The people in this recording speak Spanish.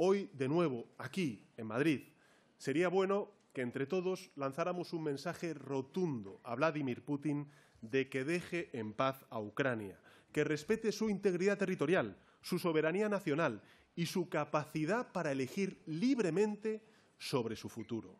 hoy de nuevo aquí, en Madrid. Sería bueno que entre todos lanzáramos un mensaje rotundo a Vladimir Putin de que deje en paz a Ucrania, que respete su integridad territorial, su soberanía nacional y su capacidad para elegir libremente sobre su futuro.